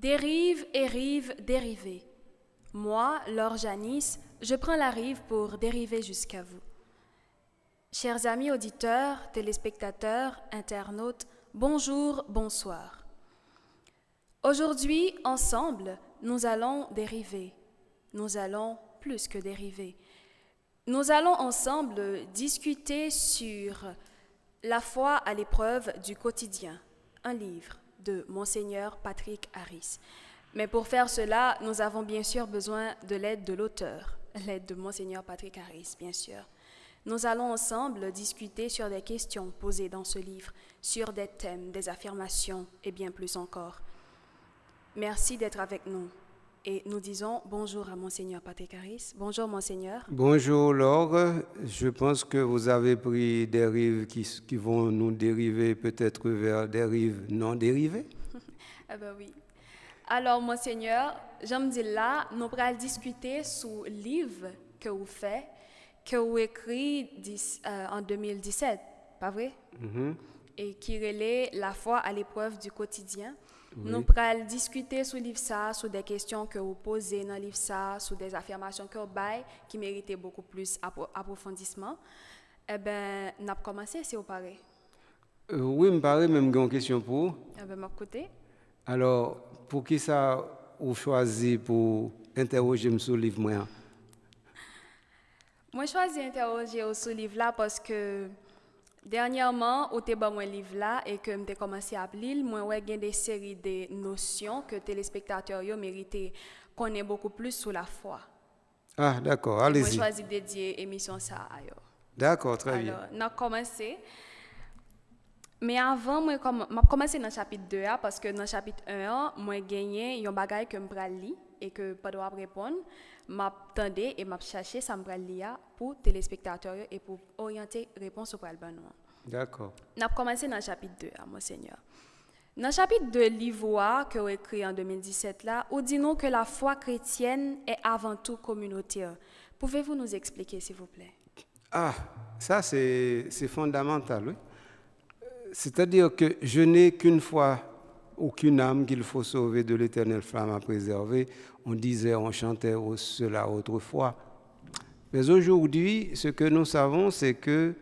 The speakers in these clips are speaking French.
Dérive et rive dérivée. Moi, Laure Janice, je prends la rive pour dériver jusqu'à vous. Chers amis auditeurs, téléspectateurs, internautes, bonjour, bonsoir. Aujourd'hui, ensemble, nous allons dériver. Nous allons plus que dériver. Nous allons ensemble discuter sur La foi à l'épreuve du quotidien, un livre de Monseigneur Patrick Harris. Mais pour faire cela, nous avons bien sûr besoin de l'aide de l'auteur, l'aide de Monseigneur Patrick Harris, bien sûr. Nous allons ensemble discuter sur des questions posées dans ce livre, sur des thèmes, des affirmations et bien plus encore. Merci d'être avec nous. Et nous disons bonjour à Monseigneur Patrick Bonjour Monseigneur. Bonjour Laure. Je pense que vous avez pris des rives qui, vont nous dériver peut-être vers des rives non dérivées. ah ben oui. Alors Monseigneur, j'aime dire là, nous allons discuter sur le livre que vous faites, que vous écrit euh, en 2017, pas vrai? Mm-hmm. Et qui relaie la foi à l'épreuve du quotidien. Nous pourrons discuter sur le livre sur des questions que vous posez dans livre sur des affirmations que vous avez qui méritaient beaucoup plus d'approfondissement. Eh bien, nous avons commencé, si vous parlez. Euh, oui, me paraît même une question pour vous. Eh bien, Alors, pour qui ça vous choisi pour interroger sur le livre Moi, je choisis d'interroger sur le livre là parce que Dernièrement, au débat mon livre là et que j'ai commencé à lire, moi ouais des séries de notions que les téléspectateurs yo mérité connaît beaucoup plus sur la foi. Ah, d'accord, allez-y. Moi choisi de dédier émission ça à yo. D'accord, très bien. Alors, on commencé. Mais avant, moi m'a commencé dans le chapitre 2 a, parce que dans le chapitre 1, moi gagné un bagage que e pas lire et que pas doit répondre m'attendais et m'a cherché ça me pour téléspectateurs et pour orienter réponse au problème. D'accord. On a commencé dans le chapitre 2, à Monseigneur. Dans le chapitre 2, l'Ivoire, que vous écrit en 2017, là, où dit nous que la foi chrétienne est avant tout communautaire. Pouvez-vous nous expliquer, s'il vous plaît? Ah, ça, c'est fondamental, oui. C'est-à-dire que je n'ai qu'une foi, aucune âme qu'il faut sauver de l'éternelle flamme à préserver. On disait, on chantait cela autrefois. Mais aujourd'hui, ce que nous savons, c'est que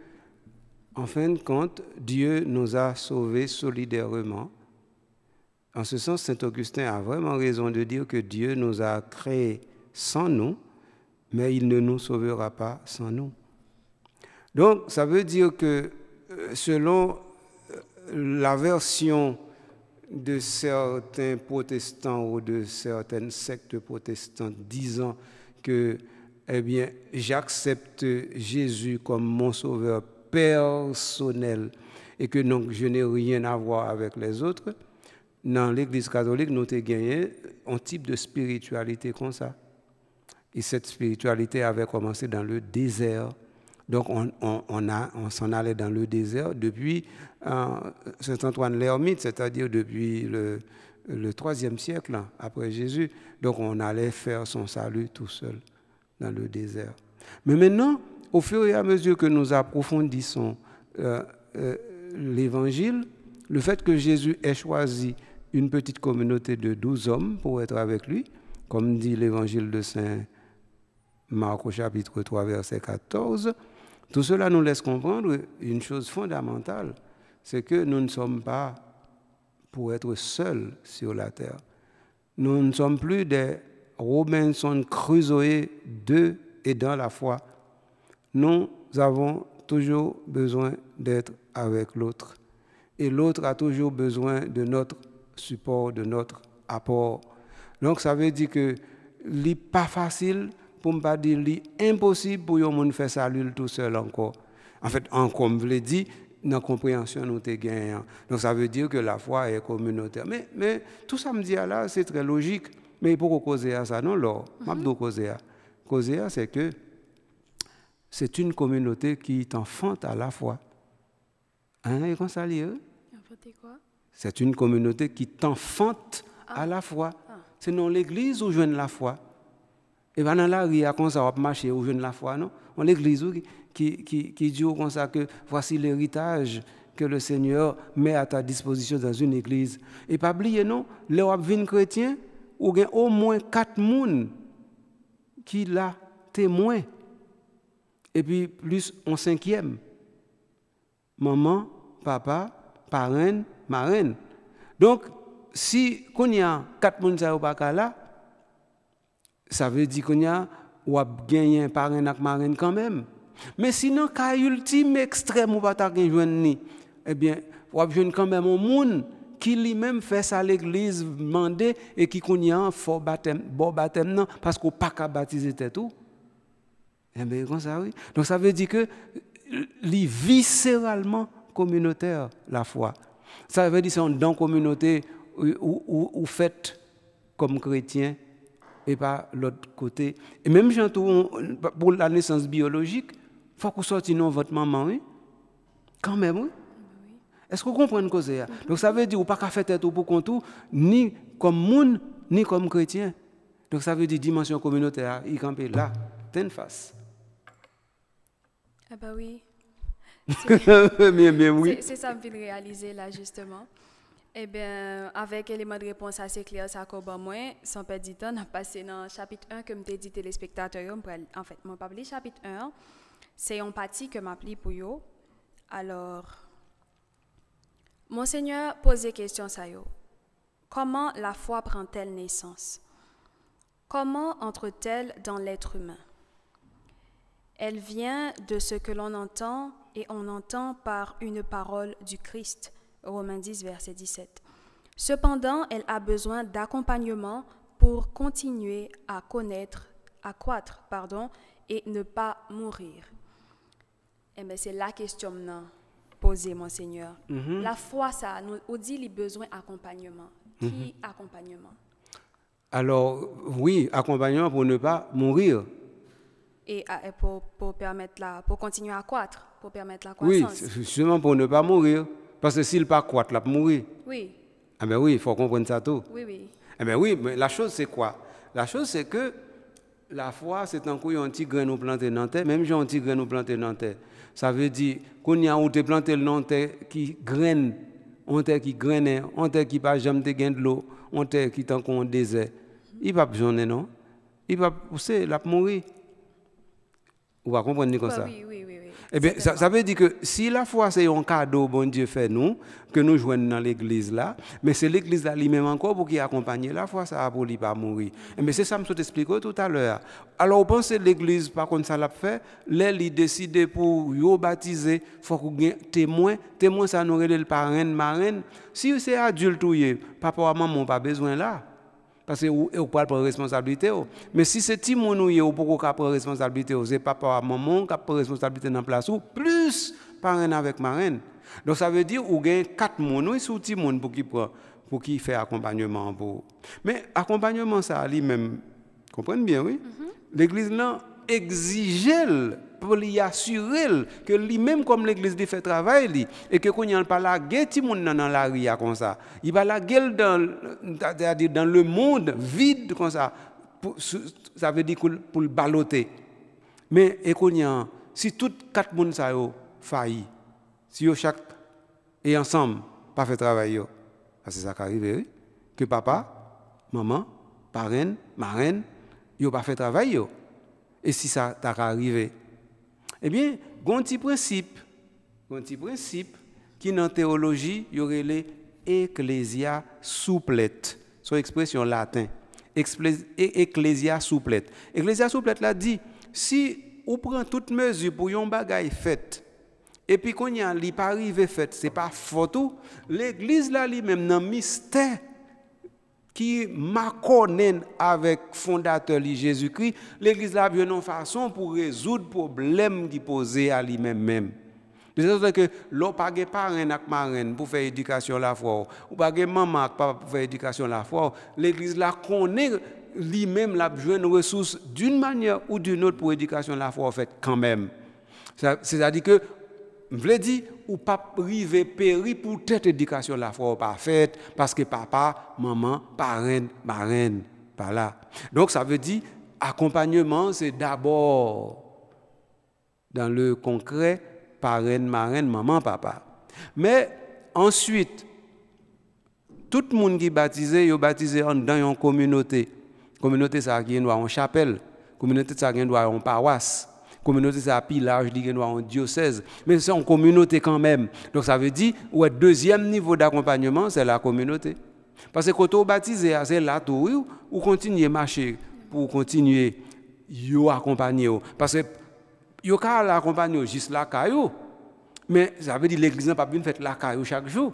en fin de compte, Dieu nous a sauvés solidairement. En ce sens, Saint Augustin a vraiment raison de dire que Dieu nous a créés sans nous, mais il ne nous sauvera pas sans nous. Donc, ça veut dire que euh, selon euh, la version de certains protestants ou de certaines sectes protestantes disant que, eh bien, j'accepte Jésus comme mon sauveur personnel et que donc je n'ai rien à voir avec les autres, dans l'Église catholique, nous avons gagné un type de spiritualité comme ça. Et cette spiritualité avait commencé dans le désert. Donc on, on, on, s'en allait dans le désert depuis euh, Saint-Antoine l'Ermite, c'est-à-dire depuis le, troisième siècle après Jésus. Donc on allait faire son salut tout seul dans le désert. Mais maintenant, au fur et à mesure que nous approfondissons euh, euh, l'Évangile, le fait que Jésus ait choisi une petite communauté de douze hommes pour être avec lui, comme dit l'Évangile de Saint Marc au chapitre 3, verset 14, tout cela nous laisse comprendre une chose fondamentale, c'est que nous ne sommes pas pour être seuls sur la terre. Nous ne sommes plus des Robinson Crusoe de et dans la foi. Nous avons toujours besoin d'être avec l'autre. Et l'autre a toujours besoin de notre support, de notre apport. Donc ça veut dire que ce n'est pas facile, pour ne pas dire impossible pour monde faire salut tout seul encore. En fait, comme je l'ai dit, dans compréhension nous avons Donc ça veut dire que la foi est communautaire. Mais, tout ça me dit là, c'est très logique. Mais pourquoi causer à ça Non, là, je mhm. causer à. Causer c'est que c'est une communauté qui t'enfante à la foi. Hein, C'est une communauté qui t'enfante à la foi. Ah. C'est dans l'église où jeune la foi. Et maintenant, il y a quand ça va marcher, où jeune la foi, non Dans l'église qui, qui, qui dit comme ça que voici l'héritage que le Seigneur met à ta disposition dans une église. Et pas oublier, non, les chrétiens, chrétien, a au moins quatre personnes qui la témoignent et puis plus en cinquième, maman, papa, parrain, marraine. Donc, si qu'on y a quatre personnes au pas là, ça veut dire qu'on y a ou gagné un parrain et marraine quand même. Mais sinon, cas ultime extrême ou pas gagné joindre eh bien, ou joindre quand même un monde qui lui-même fait ça à l'église demander et qui y un fort baptême, bon baptême non parce qu'on pas qu'à baptiser tout. Eh ben, Donc ça veut dire que c'est viscéralement communautaire, la foi. Ça veut dire que c'est dans la communauté où, où, comme chrétien et pas l'autre côté. Et même pour la naissance biologique, il faut qu'on sorte non votre maman, oui. Quand même, oui. Est-ce que vous comprenez ce que c'est hein? Donc ça veut dire ou pas qu'à faire tête pour contour, ni comme monde, ni comme chrétien. Donc ça veut dire dimension communautaire, il campe là, ten face. Ah bah oui. oui. C'est ça que je viens de réaliser là justement. Eh bien, avec éléments de réponse assez clair, ça pas moins. Sans perdre du temps, on a passé dans le chapitre 1, comme t'ai dit téléspectateur. En fait, vais pas chapitre 1, c'est une partie que m'appelle pour yo. Alors, Monseigneur posez question ça yo. Comment la foi prend-elle naissance? Comment entre-t-elle dans l'être humain? Elle vient de ce que l'on entend et on entend par une parole du Christ. Romains 10, verset 17. Cependant, elle a besoin d'accompagnement pour continuer à connaître, à croître, pardon, et ne pas mourir. Eh bien, c'est la question maintenant posée, mon Seigneur. Mhm. La foi, ça, nous, dit les besoins d'accompagnement. Qui mhm. accompagnement Alors, oui, accompagnement pour ne pas mourir. Euh, et pour, pour, permettre la, pour continuer à croître, pour permettre la croissance. Oui, justement pour ne pas mourir. Parce que s'il pas croître, il va mourir. Oui. Ah ben oui, il faut comprendre ça tout. Oui, oui. Ah ben oui, mais la chose c'est quoi La chose c'est que la foi, c'est un coup, un petit grain nous planté dans terre, même j'ai un petit grain nous planté dans terre. Ça veut dire qu'on y a où te planté dans terre qui graine, on terre qui graine, on terre qui pas jamais de de l'eau, on terre qui tant qu'on désert. Il va besoin non Il va pousser, il va mourir. Ou comprenez comme bah ça? Oui, oui, oui. Eh bien, ça, veut dire que si la foi, c'est un cadeau, bon Dieu fait nous, que nous joignons dans l'église là, mais c'est l'église là lui-même encore pour qui accompagne la foi, ça a pour lui pas mourir. mais eh c'est ça que je expliquer tout à l'heure. Alors, vous pensez l'église, par contre, ça l'a fait, les il décide pour vous baptiser, il faut que vous témoin, témoin, ça nous relève le parrain, marraine. Si c'est adulte, papa ou maman, pas besoin là parce que vous pouvez prendre responsabilité. Mais si c'est Timon monde qui pas prendre responsabilité, c'est papa maman qui responsabilité dans la place, ou plus parrain avec reine. Donc ça veut dire que vous avez quatre personnes sur petit monde pour qui pour qui fait accompagnement pour. Mais accompagnement ça lui-même, comprenez bien oui. Mm-hmm. L'église là exige pour lui assurer que lui-même, comme l'Église, fait travail, li, et que quand il n'y a pas la guerre, dans la rue comme ça. Il va la guerre dans, dans le monde vide comme ça. Pour, ça veut dire pour le baloter Mais et quand y a, si toutes quatre personnes ça failli, si yo chaque et ensemble pas fait travail yo, c'est ça qui arrive, que papa, maman, parrain, marraine, yo pas fait travail yo. Et si ça t'a arrivé, eh bien, un petit principe, un principe qui dans la théologie, il y aurait les ecclesia souplette, son expression latin. E, ecclesia souplette. Ecclesia souplette là dit si on prend toute mesure pour yon bagay faite et puis qu'on y a li pas arrivé c'est pas photo, l'église là lui-même dans mystère qui m'a connu avec fondateur Jésus-Christ, l'Église a besoin une façon pour résoudre le problème qui posés à lui-même. C'est-à-dire que l'on pas de parents et marraine pour faire éducation la foi, ou pas de maman papa pour faire éducation la foi, l'Église a connaît lui-même la ressource d'une manière ou d'une autre pour éducation la foi en fait quand même. C'est-à-dire que je veux dire, ou pas privé péri pour cette éducation la foi pas faite parce que papa, maman, parrain, marraine, pas là. Donc ça veut dire accompagnement, c'est d'abord dans le concret parrain, marraine, maman, papa. Mais ensuite, tout le monde qui est baptisé, est baptisé dans une communauté. La communauté, ça a une chapelle. La communauté, ça a une paroisse communauté, c'est plus large, c'est en diocèse, mais c'est une communauté quand même. Donc ça veut dire, le deuxième niveau d'accompagnement, c'est la communauté. Parce que quand on baptisé, c'est là où on continue à marcher pour continuer à accompagner. Parce que yo ka l'accompagner juste la caillou. Mais ça veut dire que l'église n'a pas de fait la caillou chaque jour.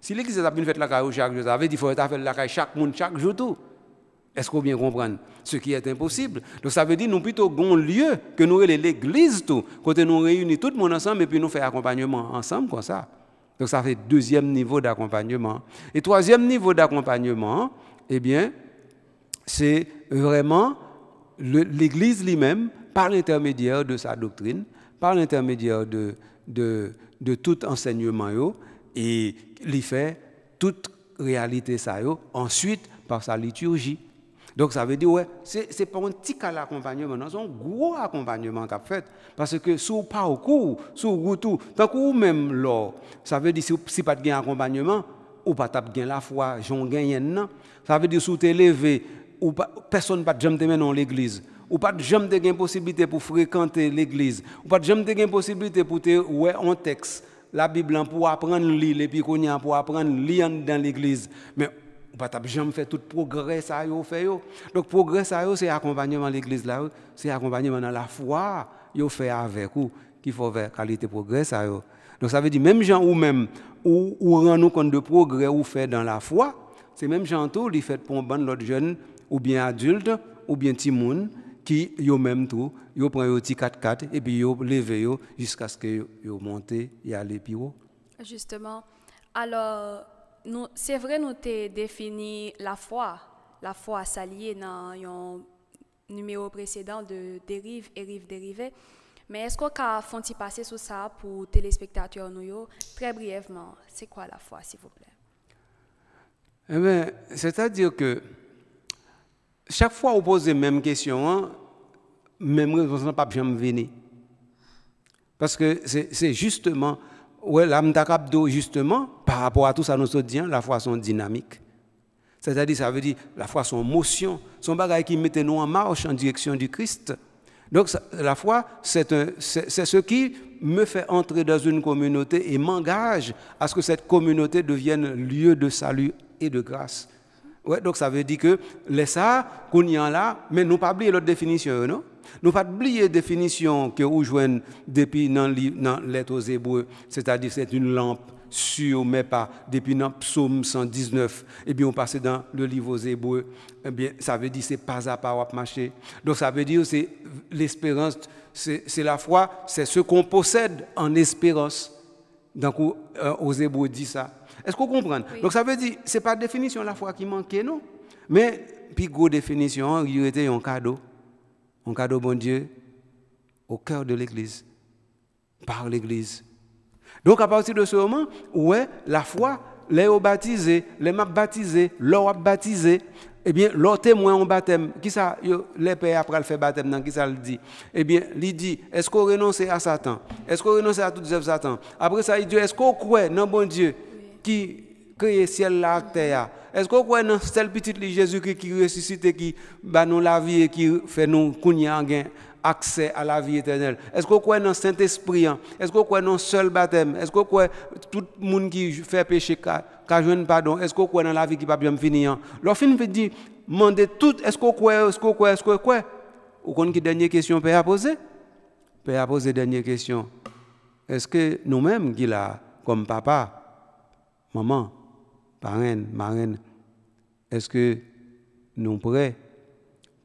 Si l'église n'a pas de fait la caillou chaque jour, ça veut dire qu'il faut faire la caillou chaque monde chaque jour tout. Est-ce qu'on bien comprendre ce qui est impossible Donc ça veut dire nous plutôt un lieu que nous l'église tout, côté nous réunissons tout le monde ensemble et puis nous faisons accompagnement ensemble comme ça. Donc ça fait deuxième niveau d'accompagnement. Et troisième niveau d'accompagnement, eh bien, c'est vraiment l'Église lui-même, par l'intermédiaire de sa doctrine, par l'intermédiaire de, de, tout enseignement, et lui fait toute réalité ça, ensuite par sa liturgie. Donc ça veut dire, ouais, c'est n'est pas un petit cas d'accompagnement, c'est un gros accompagnement qu'a fait. Parce que si vous pas au cours, si vous tant que vous-même là, ça veut dire si vous si pas de accompagnement, ou pas de la foi, j'en gagne Ça veut dire si vous élevé, ou pas, personne pas jamais te dans l'église. Ou pas de jamais de possibilité pour fréquenter l'église. Ou pas de jamais de possibilité pour te ouais, un texte. La Bible hein, pour apprendre à lire, et pour apprendre lire dans l'église. Mais ou pas jamais fait tout progrès ça yo fait yo. Donc progrès ça yo c'est accompagnement l'église là, c'est accompagnement dans la foi yo fait avec ou qu'il faut faire qualité progrès ça yo. Donc ça veut dire même gens ou même ou ou rend nous compte de progrès ou fait dans la foi, c'est même gens tout li fait pour bon l'autre jeune ou bien adulte ou bien petit monde qui yo même tout, yo prend yo petit 4 4 et puis yo lever yo jusqu'à ce que yo, monte monter et aller plus haut. Justement, alors c'est vrai nous t'ai défini la foi, la foi s'allier dans un numéro précédent de dérive et rive dérivée. Mais est-ce qu'on peut passer sur ça pour téléspectateurs nous très brièvement C'est quoi la foi s'il vous plaît eh ben, c'est-à-dire que chaque fois qu'on pose la même question, hein, même réponse n'a pas bien venir. Parce que c'est justement ouais, d'Akabdo, justement, par rapport à tout ça, nous disons, hein, la foi sont dynamique. C'est-à-dire, ça veut dire, la foi sont motion, son bagage qui mettait nous en marche en direction du Christ. Donc, la foi, c'est ce qui me fait entrer dans une communauté et m'engage à ce que cette communauté devienne lieu de salut et de grâce. Ouais, donc, ça veut dire que, les ça, qu'on y en là, mais nous pas oublier l'autre définition, non? Nous pas oublier définition que nous depuis dans l'être aux Hébreux, c'est-à-dire c'est une lampe sûre, mais pas depuis dans psaume 119, et eh bien on passe dans le livre aux Hébreux, et eh bien ça veut dire c'est pas à pas marcher. Donc ça veut dire c'est l'espérance, c'est la foi, c'est ce qu'on possède en espérance. Donc euh, aux Hébreux dit ça. Est-ce qu'on comprend Donc ça veut dire c'est pas définition la foi qui manquait non, mais puis gros définition, il était un cadeau. Un cadeau, bon Dieu, au cœur de l'Église, par l'Église. Donc à partir de ce moment, ouais, la foi, les eaux baptisé, les m'a baptisés, l'eau a baptisé, eh bien, leur témoin au baptême, qui ça, les pères après le fait baptême, dans qui ça le dit Eh bien, il dit, est-ce qu'on renonce à Satan Est-ce qu'on renonce à toutes œuvres Satan Après ça, il dit, est-ce qu'on croit Non, bon Dieu qui que le ciel là, terre. Est-ce qu'on croit dans cette petit Jésus qui, qui ressuscite, qui bat nous la vie et qui fait nous accès à la vie éternelle? Est-ce qu'on croit dans Saint-Esprit? Hein? Est-ce qu'on croit dans seul baptême? Est-ce qu'on croit tout le monde qui fait péché, qui joindre pardon? Est-ce qu'on croit dans la vie qui va bien finir? L'offre veut dire, demandez tout, est-ce qu'on croit, est-ce qu'on croit, est-ce qu'on croit? Vous qu'on qui dernière question, à poser? Peut poser dernière question. Est-ce que nous-mêmes, qui là, comme papa, maman, Ma marraine, est-ce que nous prêts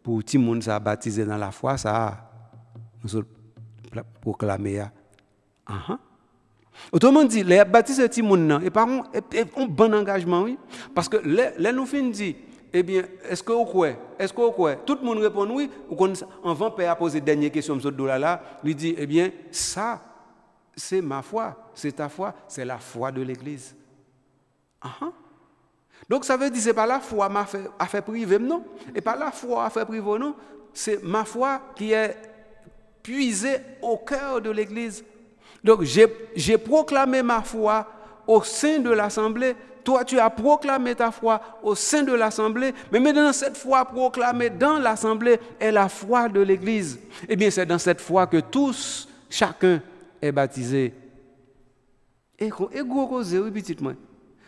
pour tout le monde ça dans la foi ça nous sommes proclamés uh-huh. Autrement dit, les baptisés tout le monde et par un bon engagement oui parce que les nous fin eh bien, est-ce que vous croyez Est-ce que vous Tout le monde répond oui. On va a poser la dernière question, M. Dollar là. Il dit, eh bien, ça, c'est ma foi, c'est ta foi, c'est la foi de l'Église. Ah donc ça veut dire que ce n'est pas la foi m'a fait, a fait priver, non. Et pas la foi a fait priver, non. C'est ma foi qui est puisée au cœur de l'Église. Donc j'ai proclamé ma foi au sein de l'Assemblée. Toi, tu as proclamé ta foi au sein de l'Assemblée, mais maintenant cette foi proclamée dans l'Assemblée est la foi de l'Église. Eh bien, c'est dans cette foi que tous, chacun est baptisé. Et gros,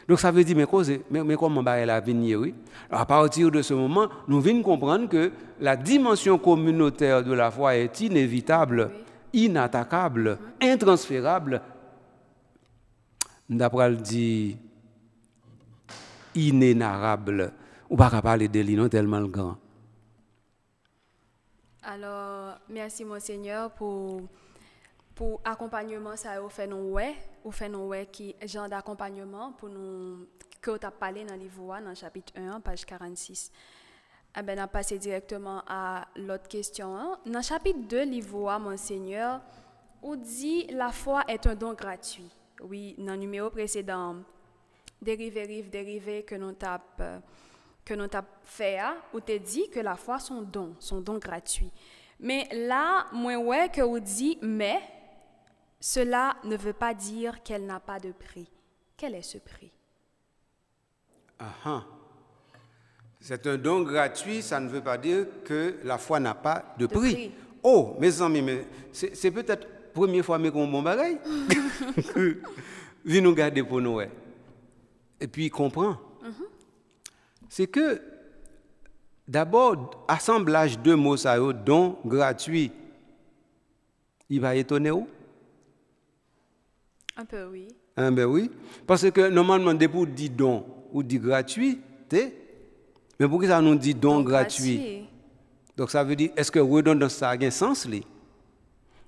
donc ça veut dire, mais, cause, mais, comment la la oui? à partir de ce moment, nous venons comprendre que la dimension communautaire de la foi est inévitable, inattaquable, hein? intransférable. D'après le dit, inénarrable. On ne pas parler de tellement grand. Alors, merci, Monseigneur, pour, pour accompagnement, ça a fait nous, ouais ou fait nous ouais qui genre d'accompagnement pour nous que tu as parlé dans livre dans le chapitre 1 page 46 eh ben on passer directement à l'autre question dans hein. le chapitre 2 livre mon seigneur on dit la foi est un don gratuit oui dans le numéro précédent dérivé rive dérivé que nous tape que nous fait ou te dit que la foi son don son don gratuit mais là moins ouais que on dit mais cela ne veut pas dire qu'elle n'a pas de prix. Quel est ce prix ah, C'est un don gratuit, ça ne veut pas dire que la foi n'a pas de, prix. Oh, mes amis, c'est peut-être la première fois que nous bon Viens nous garder pour Noël. Et puis, comprend. Mhm. C'est que, d'abord, assemblage de mots, ça don gratuit. Il va étonner où? Un peu oui. Un hein, peu ben oui. Parce que normalement, pour dit don ou dit gratuit, mais pourquoi ça nous dit don, gratuit? Donc ça veut dire, est-ce que redonner, ça a un sens?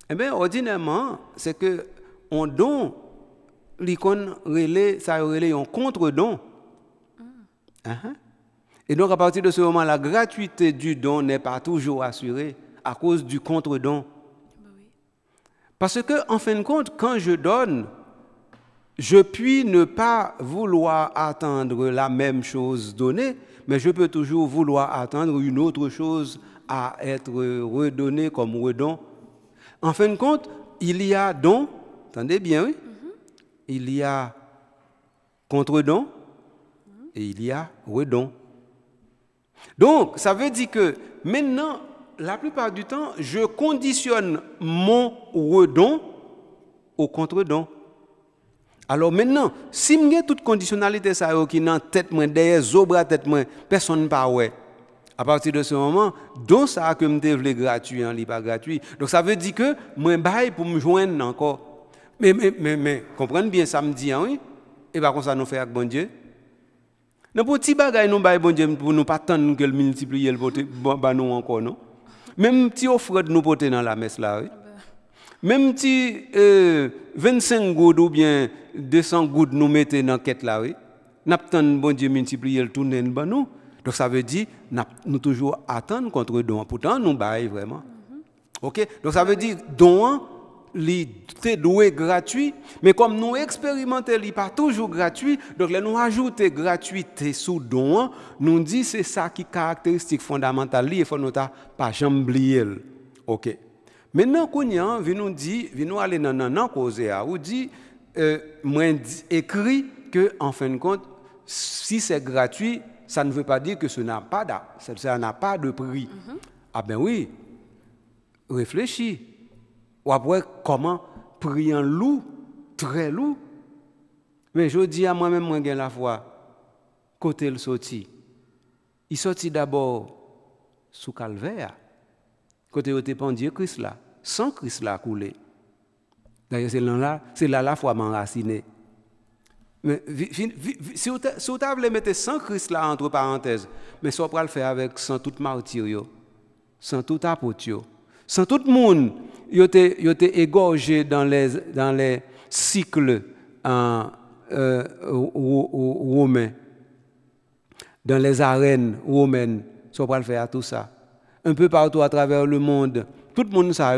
Eh bien, ordinairement, c'est que on don, l'icône ça relais un contre-don. Mm. Uh-huh. Et donc, à partir de ce moment, la gratuité du don n'est pas toujours assurée à cause du contre-don. Bah Parce que, en fin de compte, quand je donne, je puis ne pas vouloir attendre la même chose donnée, mais je peux toujours vouloir attendre une autre chose à être redonnée comme redon. En fin de compte, il y a don, attendez bien, oui, mm-hmm. il y a contre-don et il y a redon. Donc, ça veut dire que maintenant, la plupart du temps, je conditionne mon redon au contre-don. Alors maintenant, si je toute conditionnalité ça qui dans tête derrière zo bras tête moi, personne pas ouais. À partir de ce moment, donc ça que me voulais gratuit en hein, pas gratuit. Donc ça veut dire que moi bail pour me joindre encore. Mais mais mais, mais comprenez bien ça me dit hein, oui. Et par contre ça nous fait avec bon Dieu. pour petit bagage nous bail bon Dieu pour nous pas attendre que le multiplier le porter bah nous encore non. Même petit offre nous porter dans la messe là. Oui. Ah ben. Même petit euh, 25 gouttes ou bien 200 gouttes nous mettons dans quête là, oui. Nous bon Dieu multiplier le dans ben nous. Donc ça veut dire, nous toujours attendre contre don. Pourtant, nous pas vraiment. Mm-hmm. Ok? Donc ça veut dire, don, est doué gratuit, mais comme nous expérimentons, il n'est pas toujours gratuit, donc là, nous ajoutons gratuité sous don, nous disons c'est ça qui est caractéristique fondamentale, il faut nous pas jamais oublier. Ok. Maintenant, qu'on vient nous dit vient nous aller dans la cause, ou dit, euh, moins écrit que, en fin de compte, si c'est gratuit, ça ne veut pas dire que ça n'a pas, pas, de prix. Mm-hmm. Ah ben oui, réfléchis. Ou après, comment prier un loup, très loup. Mais je dis à moi-même, moi, j'ai la foi. Côté le sorti. Il sortit d'abord sous calvaire. Côté où était pendu Christ là. Sans Christ là couler. D'ailleurs, c'est là, c'est là la foi m'enracinée. Mais si vous voulez mettre sans Christ là entre parenthèses, mais soit va le faire avec sans tout martyr, sans tout apôtre, sans tout le monde, il était égorgé dans les, cycles euh, romains, dans les arènes romaines. soit va le faire tout ça. Un peu partout à travers le monde, tout le monde ça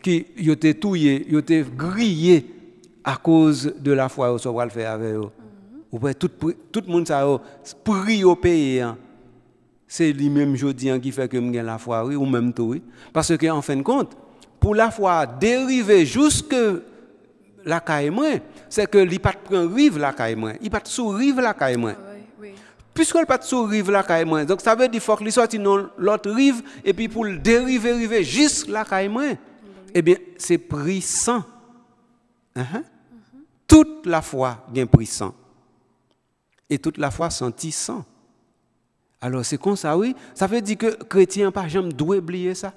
qui ont été touillés, ont été grillés à cause de la foi au va le faire avec eux. Mhm. Ou tout, tout le monde ça oh, pris au pays. Hein. C'est lui-même jodi hein, qui fait que j'ai la foi, ou même tout. Parce que en fin de compte, pour la foi dériver jusque la caille c'est que il pas prend rive la caille il pas de la caille ah Puisque pas de rive la caille donc ça veut dire qu'il faut qu'il sorte dans l'autre rive et puis pour le dériver river jusqu'à la caille eh bien, c'est pris sans. Uh-huh. Toute la foi gain prix Et toute la foi sentissant. Alors, c'est comme ça, oui. Ça veut dire que chrétien, par exemple, doit oublier ça.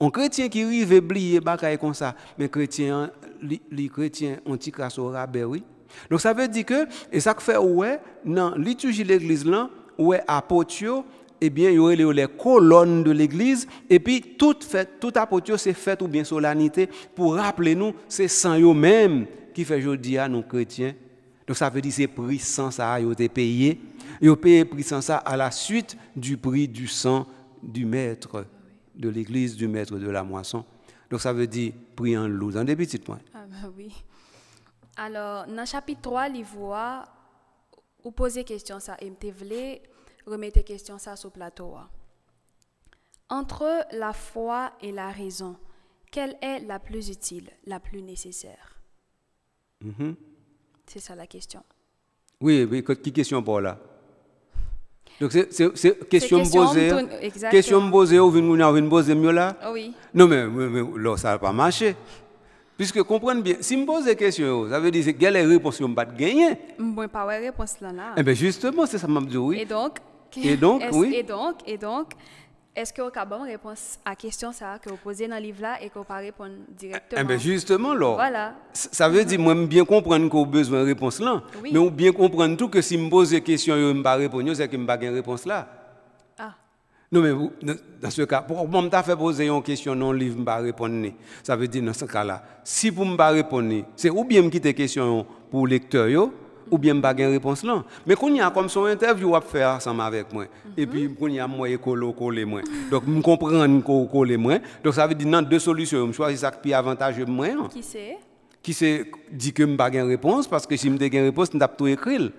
Un chrétien qui arrive à oublier, comme ça. Mais chrétien, les chrétiens, dit qu'ils au rabais, oui. Donc, ça veut dire que, et ça fait, ouais, dans la liturgie de l'église, là, ouais, Potio, eh bien, il y aurait les colonnes de l'église, et puis toute fait toute apôtre, c'est fête ou bien solennité pour rappeler nous, c'est sans eux même qui fait aujourd'hui à nos chrétiens. Donc ça veut dire c'est prix sans ça a été payé. Ils ont payé prix sans ça à la suite du prix du sang du maître de l'église, du maître de la moisson. Donc ça veut dire prix en loup. Dans hein, des petits points. Ah bah oui. Alors, dans le chapitre 3, il voit, posez poser question ça, et remettez question ça sur plateau. Hein. Entre la foi et la raison, quelle est la plus utile, la plus nécessaire mm-hmm. C'est ça la question. Oui, oui, quelle question pour là donc, c'est question posée. Question posée, ou une poser mieux là oh Oui. Non, mais, mais, mais ça n'a pas marché. Puisque, comprenez bien, si je pose des questions, ça veut dire quelle est la réponse que je ne pas gagner. Je ne pas la réponse là. là. Eh bien, justement, c'est ça que je oui. Et donc, et donc, oui. Et donc, et donc, est-ce que vous avez réponse à la question que vous posez dans le livre là et que vous pouvez répondre directement eh ben Justement, là. Voilà. Ça veut dire, moi, bien comprendre que vous avez besoin de réponse là. Mais vous bien comprendre tout que si je me pose des questions et je ne pas répondre, c'est que je n'ai pas de réponse là. Ah. Non, mais vous, dans ce cas, pourquoi vous fait poser une question dans le livre, je ne pas répondre Ça veut dire, dans ce cas-là, si vous ne pas répondre, c'est ou bien me quitter question pour le lecteur, ou bien pas une réponse là. Mais qu'on y a comme son interview à faire ensemble avec moi, et puis qu'on y a moi écolo collé moi, donc je comprends qu'on collé moi, donc ça veut dire non deux solutions, je choisis ça qui est avantageux moi. Qui c'est Qui c'est dit que je pas une réponse parce que si me n'ai pas une réponse, je tout écrit.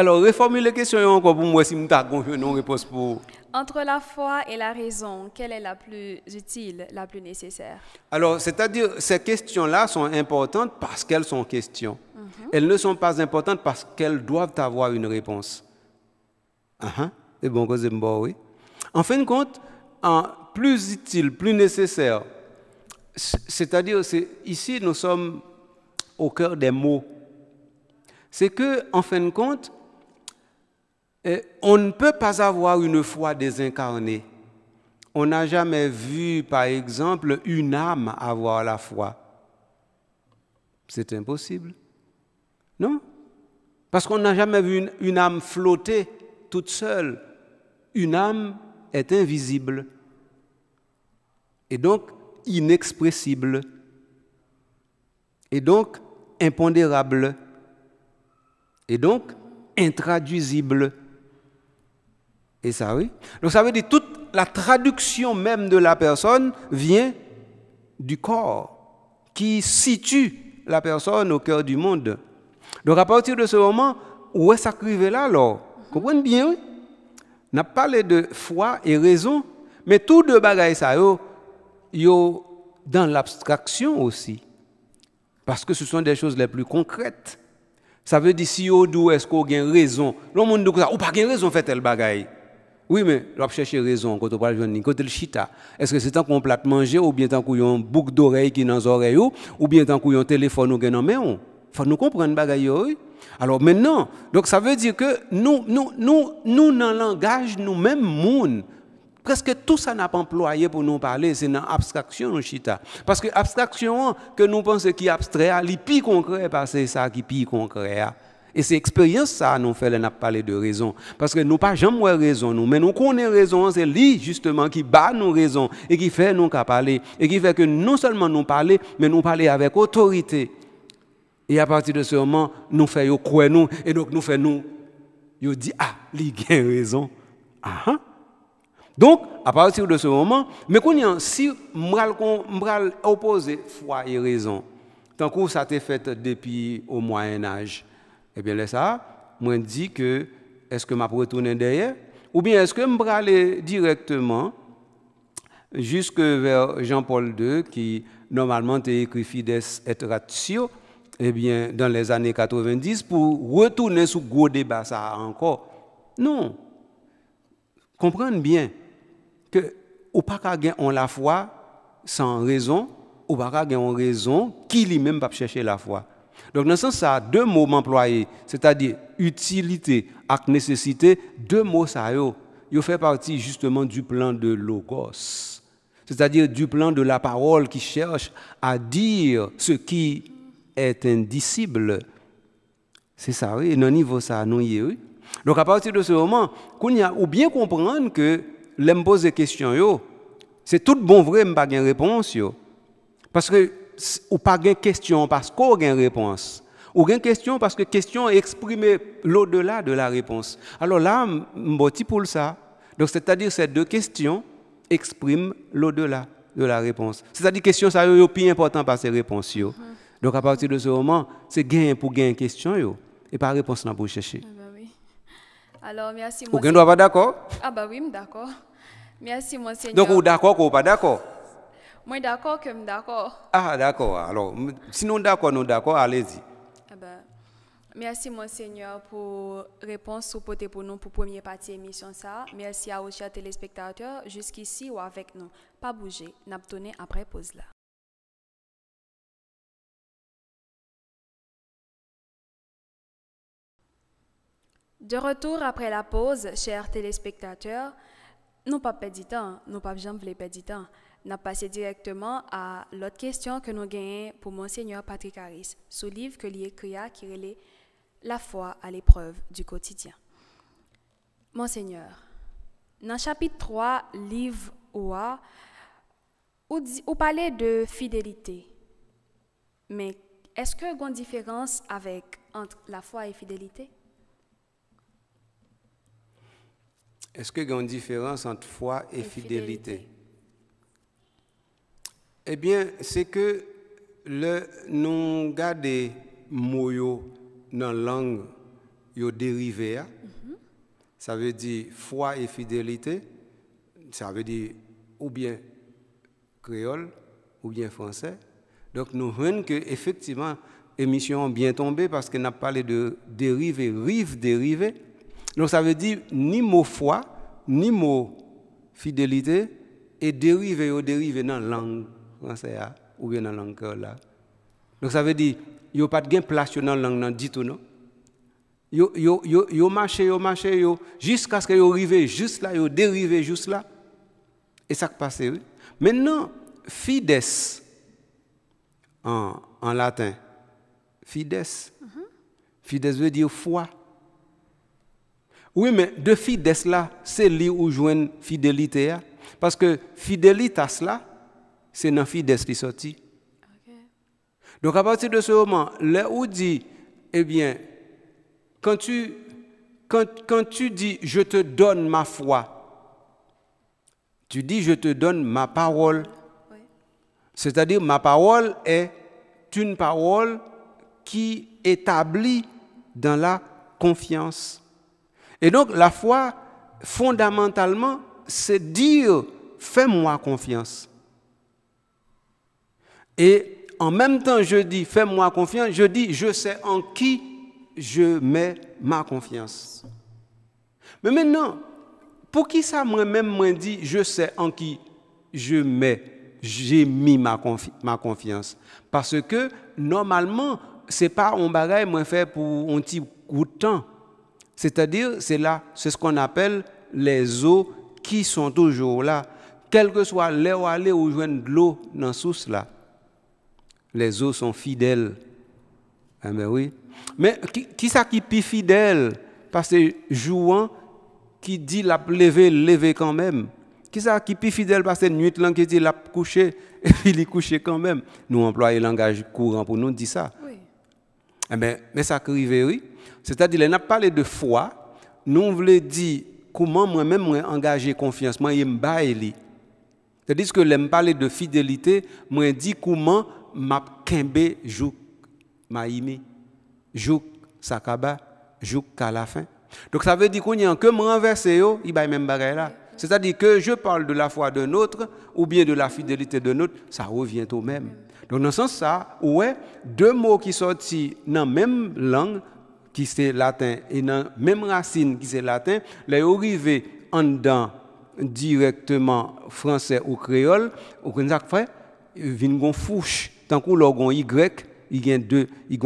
Alors, les la question encore pour moi si je réponse pour. Entre la foi et la raison, quelle est la plus utile, la plus nécessaire Alors, c'est-à-dire, ces questions-là sont importantes parce qu'elles sont questions. Mhm. Elles ne sont pas importantes parce qu'elles doivent avoir une réponse. Ah C'est ah. bon oui. En fin de compte, en plus utile, plus nécessaire, c'est-à-dire, ici, nous sommes au cœur des mots. C'est que, en fin de compte, on ne peut pas avoir une foi désincarnée. On n'a jamais vu, par exemple, une âme avoir la foi. C'est impossible. Non Parce qu'on n'a jamais vu une, âme flotter toute seule. Une âme est invisible et donc inexpressible et donc impondérable et donc intraduisible. Et ça, oui. Donc ça veut dire toute la traduction même de la personne vient du corps qui situe la personne au cœur du monde. Donc à partir de ce moment, où est-ce là alors Comprenez bien, oui. N'a parlé de foi et raison, mais tout de bagaille ça yo, yo dans l'abstraction aussi. Parce que ce sont des choses les plus concrètes. Ça veut dire si yo d'où est-ce qu'on a raison. Le monde dit ça, ou pas raison fait tel bagaille. Oui, mais on cherche raison quand on parle de côté chita. Est-ce que c'est tant qu'on plate manger ou bien tant qu'on a un bouc d'oreille qui est dans l'oreille oreilles ou bien tant qu'on a un téléphone qui est dans Il Faut nous comprendre choses. Alors maintenant, donc ça veut dire que nous nous nous nous dans langage nous-mêmes presque tout ça n'a pas employé pour nous parler, c'est dans l'abstraction, nous chita. Parce que l'abstraction que nous pensons qui est abstrait, est plus concret parce que c'est ça qui est plus concret. Hein. Et c'est expérience ça nous fait, n'a parlé de raison. Parce que nous pas jamais raison, nous, mais nous connaissons raison, c'est lui justement qui bat nos raisons et qui fait nous parler. Et qui fait que non seulement nous parler, mais nous parler avec autorité. Et à partir de ce moment, nous faisons croire nous, et donc nous faisons nous. dit, ah, lui a raison. Ah, ah, Donc, à partir de ce moment, mais si je opposer foi et raison, tant que ça été fait depuis au Moyen Âge, eh bien, là, ça, moi, je que est-ce que je vais retourner derrière Ou bien est-ce que je vais aller directement jusque vers Jean-Paul II, qui normalement a écrit Fides et Ratio, eh bien, dans les années 90, pour retourner sur gros débat ça encore. Non. Comprendre bien que ou pas qu'à la foi sans raison, ou pas qu'à raison qui lui-même va chercher la foi. Donc, dans ce sens, ça deux mots employés, c'est-à-dire utilité et nécessité, deux mots ça yo, ils fait partie justement du plan de logos, c'est-à-dire du plan de la parole qui cherche à dire ce qui est indicible. C'est ça, oui, non niveau ça, non oui. Donc à partir de ce moment, qu'on y a ou bien comprendre que l'aime poser question yo, c'est tout bon vrai, mais pas une réponse yo. Parce que ou pas une question parce qu'on a réponse. Ou une question parce que question exprime l'au-delà de la réponse. Alors là, je pour ça. Donc c'est-à-dire ces deux questions expriment l'au-delà de la réponse. C'est-à-dire question ça est plus important par ces réponses. Yo. Mm-hmm. Donc à partir de ce moment, c'est gain pour gain question yo, et pas réponse là pour chercher. Ah bah Alors merci. Vous n'êtes pas d'accord Ah bah oui, d'accord. Merci monseigneur. Donc vous d'accord ou pas d'accord moi d'accord que je d'accord. Ah d'accord. Alors, sinon d'accord, nous d'accord, allez-y. Eh ben, merci Monseigneur pour pour réponse supportée pour nous pour première partie émission ça. Merci à vos chers téléspectateurs jusqu'ici ou avec nous. Pas bouger, n'a après pause là. De retour après la pause, chers téléspectateurs, nous pas perdu temps, nous pas jamais voulu perdre temps n'a passé directement à l'autre question que nous gagnons pour Monseigneur Patrick Harris, ce livre que lui écrit e qui relève la foi à l'épreuve du quotidien. Monseigneur, dans le chapitre 3, livre OA, vous parlez de fidélité. Mais est-ce qu'il y a une différence avec, entre la foi et fidélité? Est-ce qu'il y a une différence entre foi et, fidélité? Eh bien, c'est que le, nous gardons mots dans la langue dérivée. dérivé. Mhm. Ça veut dire foi et fidélité. Ça veut dire ou bien créole ou bien français. Donc nous voyons que effectivement émission bien tombée parce qu'elle a parlé de dérivé, rive dérivé. Donc ça veut dire ni mot foi, ni mot fidélité et dérivé au dérivé dans la langue ou bien dans la langue là. Donc ça veut dire, il n'y a pas de place dans la langue, dit tout, non? Yo, il yo, yo marché, marché, jusqu'à ce qu'il arrive juste là, il dérivé juste là. Et ça qui passe, oui. Maintenant, fides, en, en latin, fides, mm-hmm. Fidès veut dire foi. Oui, mais de fides là, c'est lié où joint fidélité. Hein? Parce que fidélité à là, c'est dans qui sorti. Donc à partir de ce moment, là où dit, eh bien, quand tu, quand, tu dis je te donne ma foi, tu dis je te donne ma parole. C'est-à-dire ma parole est une parole qui établit dans la confiance. Et donc la foi, fondamentalement, c'est dire fais-moi confiance. Et en même temps, je dis, fais-moi confiance, je dis, je sais en qui je mets ma confiance. Mais maintenant, pour qui ça moi-même dit, je sais en qui je mets, j'ai mis ma, confiance. Parce que normalement, ce n'est pas un bagage moi fait pour un petit coup de temps. C'est-à-dire, c'est là, c'est ce qu'on appelle les eaux qui sont toujours là. quel que soit l'air aller ou joindre de l'eau dans ce source là. Les eaux sont fidèles. Ah ben oui. Mais qui, qui ça qui est fidèle Parce que jouant, qui dit l'a lever, lever quand même. Qui ça qui est fidèle parce que nuit qui dit l'a coucher et puis coucher quand même. Nous employons le langage courant pour nous dire ça. Eh mais ça arrive, oui. C'est-à-dire, n'a parlé de foi. Nous voulons dire comment moi-même engager engagé confiance, moi je à dire que l'aime parler de fidélité, moi dit comment M'a kembe jouk maïmi, jouk sakaba, jouk kalafin. Donc ça veut dire qu'on y a que renverser il a même bagaille là. C'est-à-dire que je parle de la foi d'un autre ou bien de la fidélité d'un autre, ça revient au même. Donc dans ce sens ça, ouais, deux mots qui sortent dans la même langue qui c'est latin et dans la même racine qui c'est latin, les arrivés en dedans directement français ou créole, ou qu'on fait, fouche Tant qu'on a Y, il y a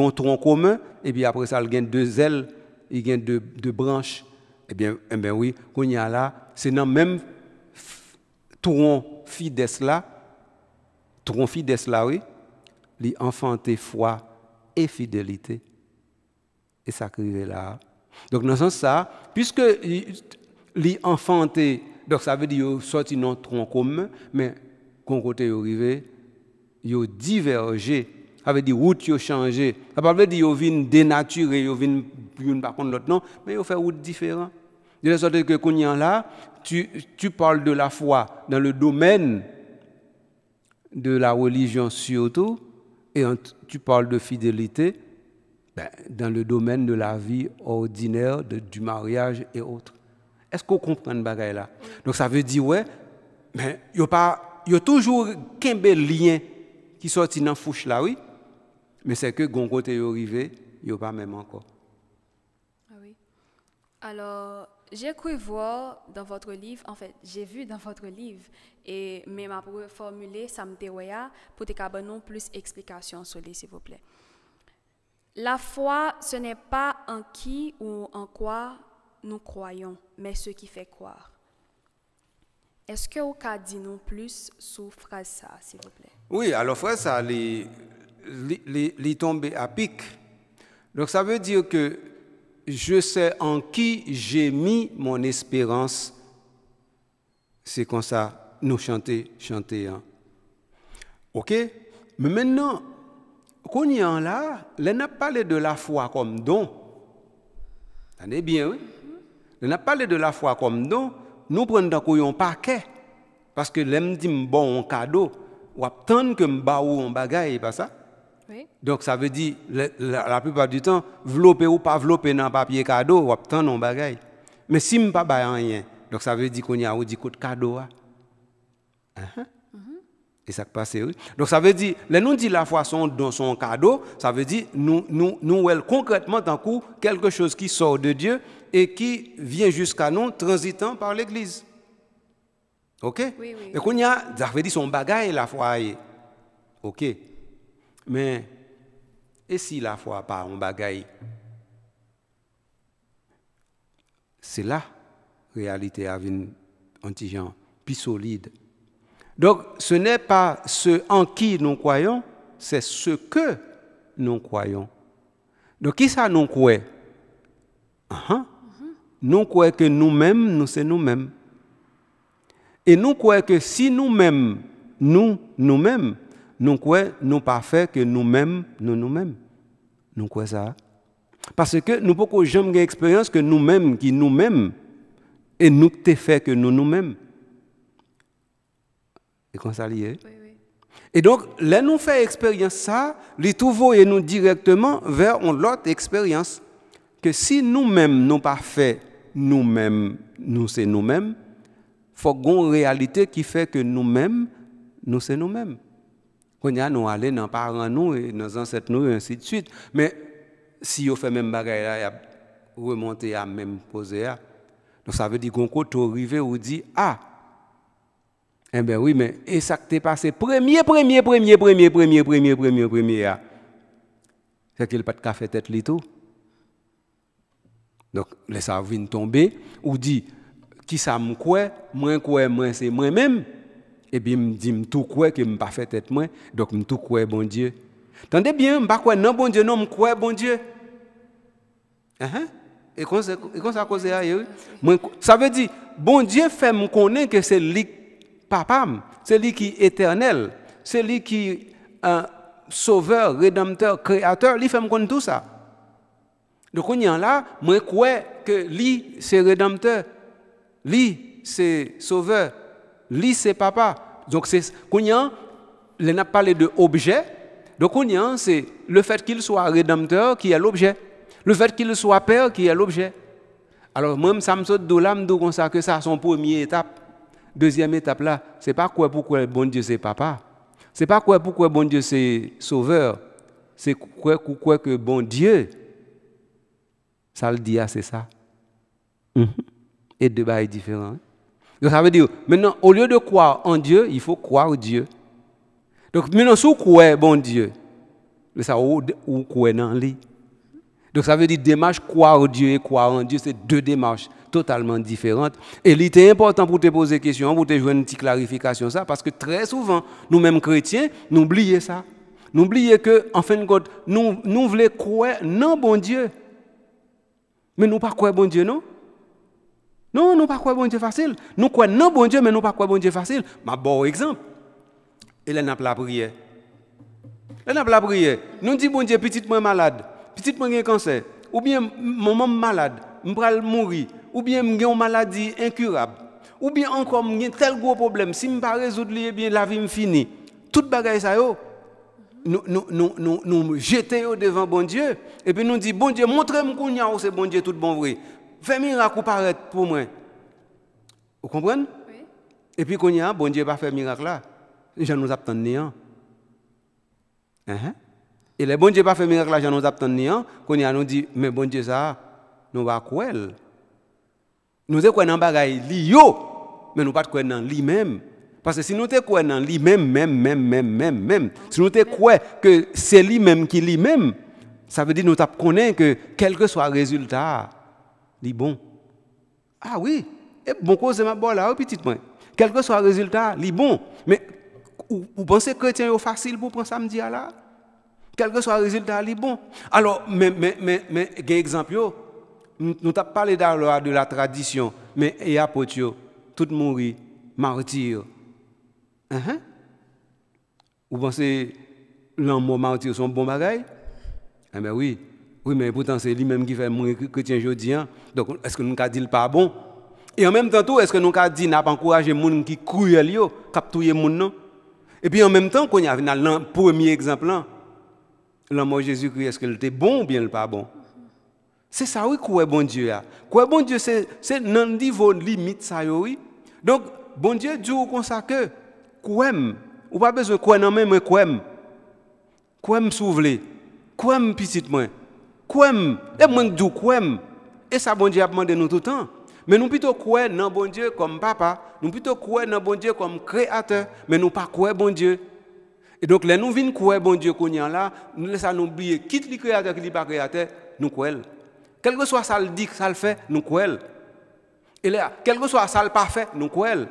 un tronc commun, et puis après ça, il y a deux ailes, il y a deux, branches. Eh bien, eh bien oui, qu'on y a là, c'est dans le même tronc fidèle là, tronc fidèle là, oui, enfanté foi et fidélité. Et ça crée là. Donc, dans ce sens, ça, puisque il enfanté, donc ça veut dire sorti dans le tronc commun, mais qu'on côté arrivé, ils ont divergé. Ça veut dire route ont changé. Ça ne veut pas dire qu'ils ont dénaturer, ils ont venu par contre l'autre, non, mais ils ont fait route différentes. De la sorte que qu'on là, tu, tu parles de la foi dans le domaine de la religion surtout, et tu parles de fidélité ben, dans le domaine de la vie ordinaire, du mariage et autres. Est-ce qu'on comprend ce là Donc ça veut dire, ouais, mais il y a toujours qu'un lien qui sorti dans fouche là, oui, mais c'est que gon côté il arrivé, a pas même encore. Ah oui. Alors, j'ai cru voir dans votre livre, en fait, j'ai vu dans votre livre, et même à formuler, ça me dévoya pour te plus d'explications sur les, s'il vous plaît. La foi, ce n'est pas en qui ou en quoi nous croyons, mais ce qui fait croire. Est-ce que vous pouvez dit plus sur phrase ça, s'il vous plaît? Oui, alors frère, ça les, est à pic. Donc ça veut dire que je sais en qui j'ai mis mon espérance. C'est comme ça, nous chanter, chanter. Hein. OK Mais maintenant, qu'on y en là, n'a a parlé de la foi comme don. Tenez bien, oui. n'a a parlé de la foi comme don. Nous prenons un paquet. Parce que l'aime dit bon cadeau ou attendre que ou en bagaille, pas ça? Oui. Donc ça veut dire, la, plupart du temps, vloper ou pas vloper dans papier cadeau, ou attendre en bagaille. Mais si je pas rien, donc ça veut dire qu'on y a ou dit coûte cadeau. hein? Et ça passe, oui. Donc ça veut dire, les nous dit la foi sont dans son cadeau, ça veut dire nous, nous, nous, elle, concrètement, d'un coup, quelque chose qui sort de Dieu et qui vient jusqu'à nous, transitant par l'Église. OK Et y a, ça veut dire son la foi. OK Mais, et si la foi pas un bagage C'est la réalité à antigen, plus solide. Donc, ce n'est pas ce en qui nous croyons, c'est ce que nous croyons. Donc, qui ça nous croit ah, ah. Mm-hmm. Nous croyons que nous-mêmes, nous, sommes nous-mêmes. Et nous croyons que si nous-mêmes, nous, nous-mêmes, nous croyons nous pas que nous-mêmes, nous nous-mêmes. Nous croyons ça. Parce que nous pouvons jamais expérience que nous-mêmes, qui nous-mêmes, et nous te fait que nous nous-mêmes. Et Et donc, là, nous faisons expérience ça, les trouvons et nous directement vers l'autre expérience. Que si nous-mêmes nous pas fait nous-mêmes, nous c'est nous-mêmes, faut une réalité qui fait que nous-mêmes, nous c'est nous-mêmes. Qu'on a nous aller dans parents nous et nos ancêtres nous et ainsi de suite. Mais si on fait même bagaille là, remonter à même poser Donc ça veut dire qu'on côté et ou dit ah eh bien oui, mais et ça qui t'est passé premier, premier, premier, premier, premier, premier, premier, premier, ah. c'est qu'il pas de café tête tout. Donc, les ça tomber ou dit, qui ça me croit, moi moi c'est moi-même et puis me dit tout croit que me pas fait tête moi donc me tout croit bon Dieu. Tendez bien, me pas croire non bon Dieu non me croit bon Dieu. Et comme ça cause ça veut dire bon Dieu fait me connaître que c'est lui papa, c'est lui qui est éternel, c'est lui qui un sauveur, rédempteur, créateur, il fait me connaître tout ça. Donc on y a là, moi crois que lui c'est rédempteur lui, c'est sauveur. Lui, c'est papa. Donc, c'est. il n'a parlé de objet. Donc, c'est le fait qu'il soit rédempteur qui est l'objet. Le fait qu'il soit père qui est l'objet. Alors, même ça me saute de l'âme, ça, que ça, son première étape. Deuxième étape là, c'est pas quoi pourquoi bon Dieu c'est papa. C'est pas quoi pourquoi bon Dieu c'est sauveur. C'est quoi pourquoi que bon Dieu. Ça le dit, ah, c'est ça. Mm-hmm et deux bails différents. Donc ça veut dire, maintenant, au lieu de croire en Dieu, il faut croire en Dieu. Donc maintenant, si vous croyez bon Dieu, ça vous, croyez dans lui. Donc ça veut dire démarche croire en Dieu et croire en Dieu, c'est deux démarches totalement différentes. Et il était important pour te poser question, pour te jouer une petite clarification ça, parce que très souvent, nous-mêmes chrétiens, nous oublions ça. Nous oublions que, en fin de compte, nous, nous voulons croire non bon Dieu. Mais nous ne pas croire bon Dieu, non non, nous pas quoi bon Dieu facile. Nous quoi non bon Dieu, mais nous pas quoi bon Dieu facile. Ma bon exemple. nous a la prière. nous a la prière. Nous dit bon Dieu, petit moi malade, petit moi un cancer, ou bien maman malade, je vais mourir, ou bien j'ai une maladie incurable, ou bien encore un tel gros problème, si je ne résoudre pas bien la vie me finit. Tout bagaille ça yo. Nous nous nous nous, nous devant bon Dieu et puis nous disons, bon Dieu montrez moi qu'on oh, c'est bon Dieu tout bon vrai. Fais miracle paraît pour moi. Vous comprenez oui. Et puis, quand y a bon Dieu pas fait miracle là, les gens nous attendent rien. Uh-huh. Et les bon Dieu pas fait miracle là, les gens nous attendent rien. Quand y a nous dit, mais bon Dieu ça, nous va quoi Nous sommes quoi dans bagaille li yo, mais nous pas quoi dans lui même. Parce que si nous sommes quoi dans lui même, même, même, même, même, même, si nous te quoi que c'est lui même qui lui même, ça veut dire nous t'apprenons que quel que soit le résultat, dit bon. Ah oui, eh, bon cause ma bonne oh, petit point. Quel que soit le résultat, c'est bon. Mais vous pensez que chrétien est facile pour prendre samedi à là Quel que soit le résultat, c'est bon. Alors, mais, mais, mais, mais, exemple, nous avons parlé de la tradition, mais et apôtres, tout mourir, martyr. Uh-huh. Vous pensez, l'amour martyr, sont bon bagaille Eh bien oui. Oui, mais pourtant, c'est lui-même qui fait mourir chrétien aujourd'hui. Hein. Donc, est-ce que nous avons dit pas bon Et en même temps, est-ce que nous avons dit pas encouragé les gens qui cruel, qui oh, pour les gens Et puis, en même temps, quand il y a le premier exemple, hein. l'amour de Jésus-Christ, est-ce qu'il était bon ou bien le pas bon C'est ça, oui, quoi bon Dieu. Ah. Quoi bon Dieu, c'est non niveau limite, ça, oui. Donc, bon Dieu dit comme ça que, quoi ou pas besoin de quoi, non, mais quoi Quoi me soulever Quoi me petit moins Kouem, et eh, manque du Et ça, eh, bon Dieu a demandé nous tout le temps. Mais nous plutôt croire dans bon Dieu comme papa, nous plutôt croire dans bon Dieu comme créateur, mais nous pas croire bon Dieu. Et donc, nous nous venons croire bon Dieu qu'on là, nous laissons nous oublier, quitte le créateur, qui n'est pas créateur, nous croyons. Quel que soit ça le dit, ça le fait, nous croyons. Et là, quel que soit ça le pas fait, nous croyons.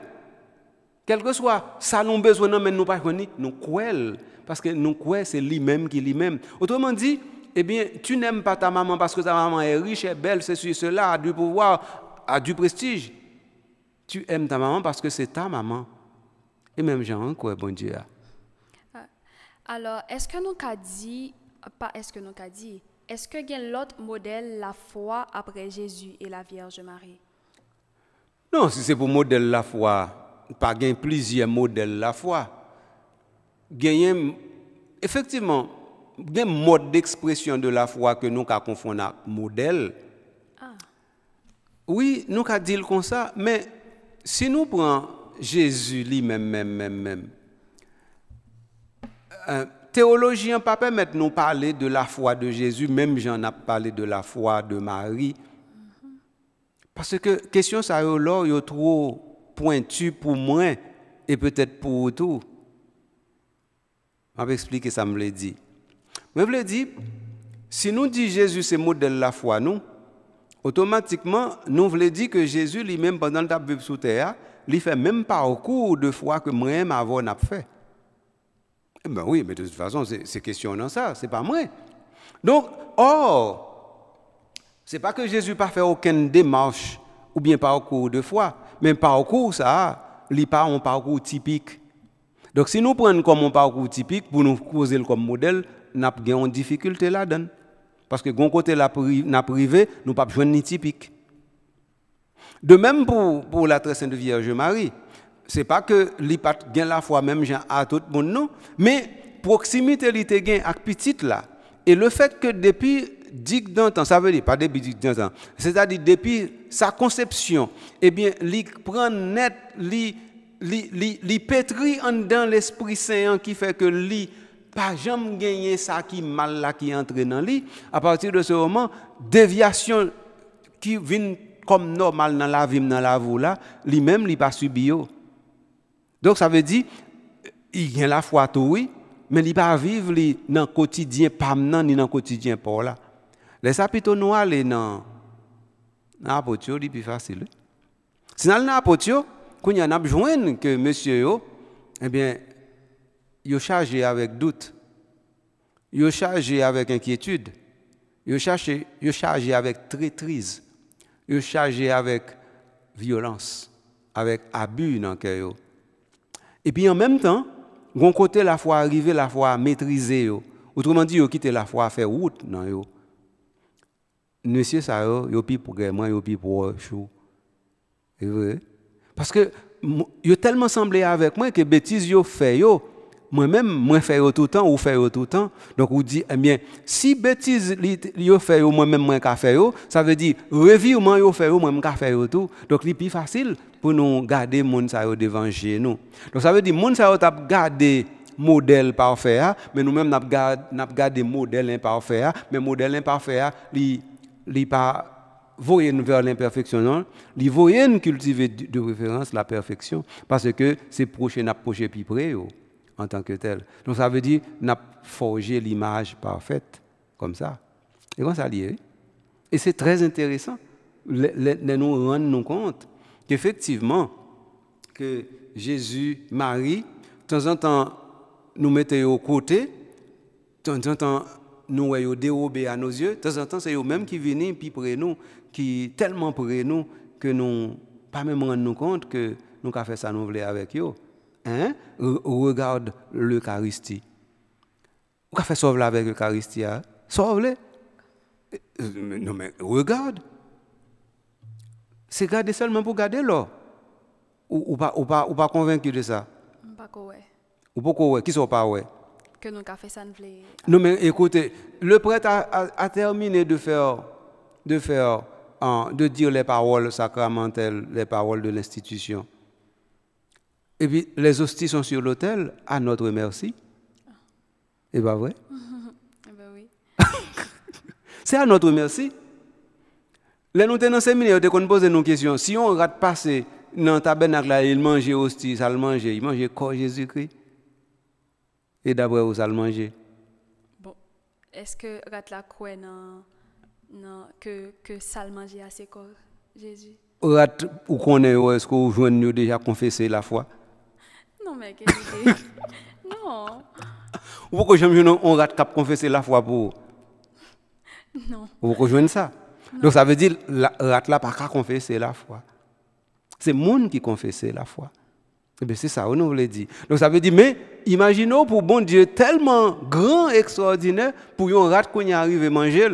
Quel que soit ça nous besoin, mais nous pas nous croyons. Parce que nous croyons, c'est lui-même qui est lui-même. Autrement dit, eh bien, tu n'aimes pas ta maman parce que ta maman est riche, est belle, c'est ceci, cela, a du pouvoir, a du prestige. Tu aimes ta maman parce que c'est ta maman. Et même Jean, hein, quoi, bon Dieu. Ah. Euh, alors, est-ce que nous qu'a dit, pas est-ce que nous qu'a dit, est-ce que y a l'autre modèle, la foi après Jésus et la Vierge Marie? Non, si c'est pour modèle la foi, pas gain plusieurs modèles la foi. Gain, effectivement, un mode d'expression de la foi que nous confondons le modèle. Ah. Oui, nous avons dit comme ça, mais si nous prenons Jésus lui-même, même, même, même, euh, théologien pas permettre nous parler de la foi de Jésus, même j'en ai parlé de la foi de Marie. Parce que question ça est trop pointu pour moi et peut-être pour tout. Je vais expliquer ça me dit. Je le dire, si nous disons Jésus, ces modèle de la foi, nous, automatiquement, nous le dire que Jésus, lui-même, pendant le temps sur terre, il fait même parcours de foi que moi-même avant n'a fait. Eh ben oui, mais de toute façon, c'est questionnant ça, c'est pas moi. Donc, or, c'est pas que Jésus pas fait aucune démarche ou bien parcours de foi, mais parcours ça, il pas un parcours typique donc si nous prenons comme un parcours typique pour nous poser comme modèle, nous avons une difficulté là-dedans. Parce que d'un côté, la privé, nous pas besoin ni typique. De même pour, pour la très sainte Vierge Marie, c'est pas que l'ipat gain la foi même à tout le monde, non, mais proximité l'ité gain à petite là. Et le fait que depuis 10 ans, ça veut dire pas depuis 10 ans, c'est-à-dire depuis sa conception, eh bien, il prend net, il li, pétri en dans l'Esprit Saint qui fait que lui pas jamais gagné ça qui mal là qui entre dans lui. À partir de ce moment, déviation qui vient comme normal dans la vie, dans la voie là, lui-même, il pas subi. Donc ça veut dire, il vient la foi tout oui, mais il pas vivre dans le quotidien pas ni dans le quotidien pas là. Les sapito noirs, les non. Dans l'apotio, c'est plus facile. Si dans l'apotio, qu'on a besoin que monsieur, yo, eh bien, il chargé avec doute, il chargé avec inquiétude, il chargé, chargé avec traîtrise, il chargé avec violence, avec abus dans le Et puis en même temps, bon côté la foi arriver, la foi maîtriser. Autrement dit, yo quitter la foi faire route dans yo. Monsieur ça yo, est plus pour moi, yo plus pour chou. C'est vrai. Parce que a tellement semblé avec moi que bêtises yo fait yo moi-même je fais tout le temps ou fais tout le temps donc vous dit eh bien si bêtises yo fait yo moi-même moi ka fait yo ça veut dire revirement yo fait yo moi ka fait yo tout donc c'est plus facile pour nous garder les ça yo devant nous donc ça veut dire monde ça yo t'a garder modèle parfait mais nous-mêmes n'a pas gardé modèle imparfait mais modèle imparfait li li pas voyez vers l'imperfection, il voyez cultiver de référence la perfection, parce que c'est proche, n'a proche plus près en tant que tel. Donc ça veut dire n'a forgé l'image parfaite, comme ça. Et ça Et c'est très intéressant de nous rendre compte qu'effectivement, que Jésus, Marie, de temps en temps, nous mettait au côté, de temps en temps, nous voyons à nos yeux, de temps en temps, c'est eux-mêmes qui venaient plus près nous, qui est tellement près de nous que nous pas même rendre nous compte que nous avons fait ça nous avec eux. Hein? Regarde l'Eucharistie. Vous avez fait ça avec l'Eucharistie. Hein? Sauve-le. Euh, non mais regarde. C'est garder seulement pour garder l'or. Ou, pas, ou, pas, convaincu de ça? Pas quoi Ou pas quoi Qui sont pas ouais? Que nous avons fait ça nous voulons. Non mais écoutez, le prêtre a, a terminé de faire, de faire de dire les paroles sacramentelles, les paroles de l'institution. Et puis, les hosties sont sur l'autel, à notre merci. Et pas vrai eh ben oui. C'est à notre merci. Là, nous sommes dans le séminaire, nous posé nos questions. Si on rate passer dans le tabernacle, il mangeait hostie, ça Il mangeait corps Jésus-Christ. Et d'après, ça le mangeait. Bon, est-ce que rate la croix non, que, que mange à ses corps, Jésus. Ou connaît, est-ce que vous avez déjà confessé la foi? Non, mais qu'est-ce que Non. Pourquoi j'aime on rate qu'à confesser la foi pour Non. Vous rejoignez ça Donc ça veut dire la rate là pas qu'à confesser la foi. C'est monde qui confesse la foi. Eh c'est ça, on le dit. Donc ça veut dire, mais imaginons pour bon Dieu tellement grand, extraordinaire, pour un rate qu'on y arrive à manger.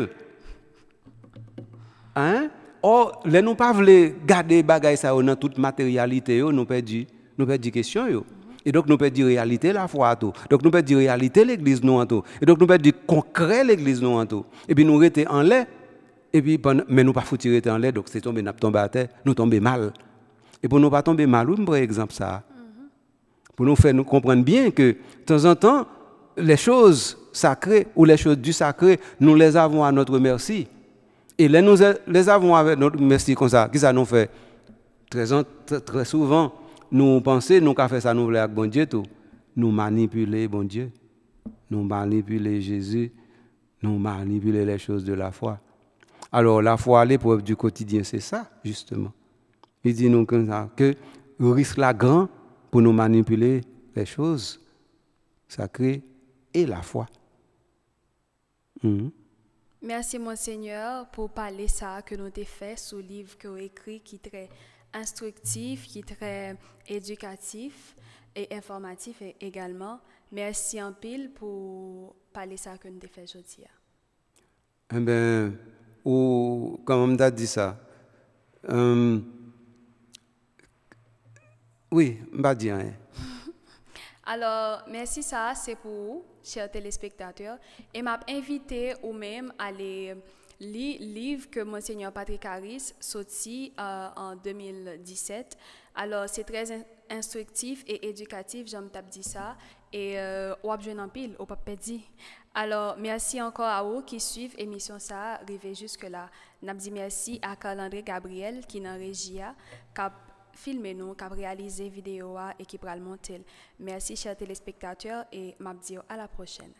Hein? Or, les nous pas voulons garder les choses dans toute matérialité, nous perdu, nous questions. question Et donc nous la réalité la foi à tout. Donc nous pouvons réalité l'église nous en tout. Et donc nous pouvons concret l'église nous en tout. Et puis nous restons en l'air. Mais nous ne nous pas nous rester en l'air donc c'est tombé à terre, nous tombons mal. Et pour nous pas tomber mal, oui, un exemple ça. Mm-hmm. Pour nous faire nous comprendre bien que de temps en temps les choses sacrées ou les choses du sacré, nous les avons à notre merci. Et là, nous les avons avec notre merci comme ça. Qui ça nous fait très, souvent, nous pensons, nous avons fait ça, nous voulons avec bon Dieu tout. Nous manipuler bon Dieu. Nous manipuler Jésus. Nous manipuler les choses de la foi. Alors la foi, l'épreuve du quotidien, c'est ça, justement. Il dit nous comme ça, que le risque là grand pour nous manipuler les choses sacrées et la foi. Mhm. Merci, mon Seigneur, pour parler ça que nous avons fait ce livre que vous écrit qui est très instructif, qui est très éducatif et informatif également. Merci en pile pour parler ça que nous avons fait aujourd'hui. Eh bien, ou quand on dit ça, euh, oui, je ne rien. Alors, merci ça, c'est pour vous, chers téléspectateurs. Et m'a invité ou même à les le livre que Monseigneur Patrick Harris sorti euh, en 2017. Alors, c'est très instructif et éducatif, j'aime tape dit ça. Et au vous en pile, au pas Alors, merci encore à vous qui suivent émission ça, arrivé jusque-là. n'abdi merci à Carl-André Gabriel qui est régia, filmez nous, qui réalisé vidéo et qui pral Merci chers téléspectateurs et m'a à la prochaine.